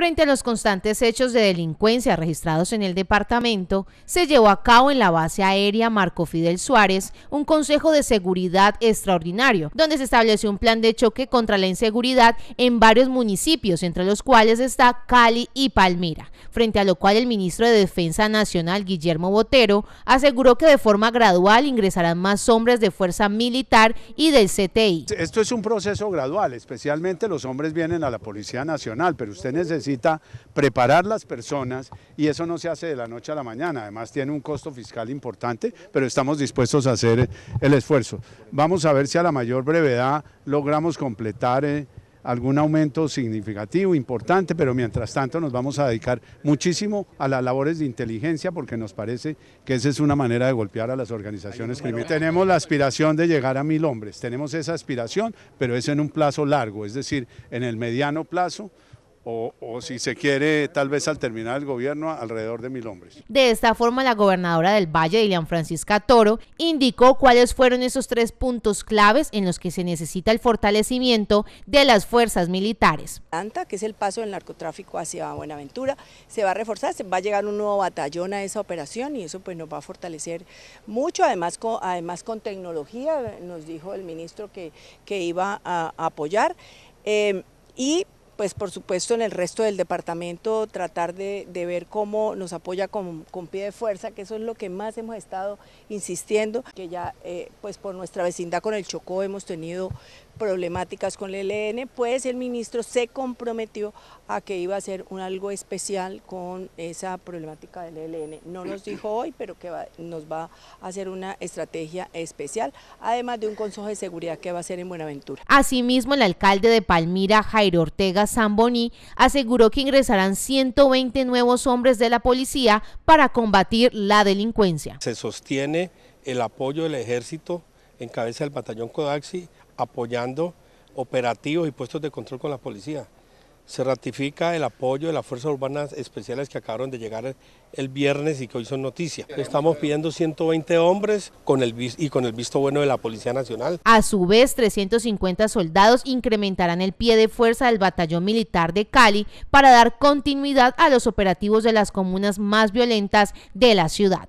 Frente a los constantes hechos de delincuencia registrados en el departamento, se llevó a cabo en la base aérea Marco Fidel Suárez un Consejo de Seguridad extraordinario, donde se estableció un plan de choque contra la inseguridad en varios municipios, entre los cuales está Cali y Palmira, frente a lo cual el ministro de Defensa Nacional, Guillermo Botero, aseguró que de forma gradual ingresarán más hombres de fuerza militar y del CTI. Esto es un proceso gradual, especialmente los hombres vienen a la Policía Nacional, pero usted necesita necesita preparar las personas y eso no se hace de la noche a la mañana, además tiene un costo fiscal importante, pero estamos dispuestos a hacer el esfuerzo. Vamos a ver si a la mayor brevedad logramos completar... Eh, algún aumento significativo, importante, pero mientras tanto nos vamos a dedicar muchísimo a las labores de inteligencia porque nos parece que esa es una manera de golpear a las organizaciones criminales. Tenemos la aspiración de llegar a mil hombres, tenemos esa aspiración, pero es en un plazo largo, es decir, en el mediano plazo o, o, si se quiere, tal vez al terminar el gobierno, alrededor de mil hombres. De esta forma, la gobernadora del Valle, Ilian Francisca Toro, indicó cuáles fueron esos tres puntos claves en los que se necesita el fortalecimiento de las fuerzas militares. tanta que es el paso del narcotráfico hacia Buenaventura, se va a reforzar, se va a llegar un nuevo batallón a esa operación y eso pues nos va a fortalecer mucho, además con, además con tecnología, nos dijo el ministro que, que iba a, apoyar. Eh, y pues por supuesto en el resto del departamento tratar de, ver cómo nos apoya con, pie de fuerza, que eso es lo que más hemos estado insistiendo, que ya eh, pues por nuestra vecindad con el Chocó hemos tenido problemáticas con el ELN, pues el ministro se comprometió a que iba a hacer algo especial con esa problemática del ELN. No nos dijo hoy, pero que nos va a hacer una estrategia especial, además de un consejo de seguridad que va a ser en Buenaventura. Asimismo, el alcalde de Palmira, Jairo Ortega Zamboni, aseguró que ingresarán 120 nuevos hombres de la policía para combatir la delincuencia. Se sostiene el apoyo del ejército en cabeza del batallón Codaxi, apoyando operativos y puestos de control con la policía. Se ratifica el apoyo de las Fuerzas Urbanas Especiales que acabaron de llegar el viernes y que hoy son noticia. Estamos pidiendo 120 hombres con el, y con el visto bueno de la Policía Nacional. A su vez, 350 soldados incrementarán el pie de fuerza del Batallón Militar de Cali para dar continuidad a los operativos de las comunas más violentas de la ciudad.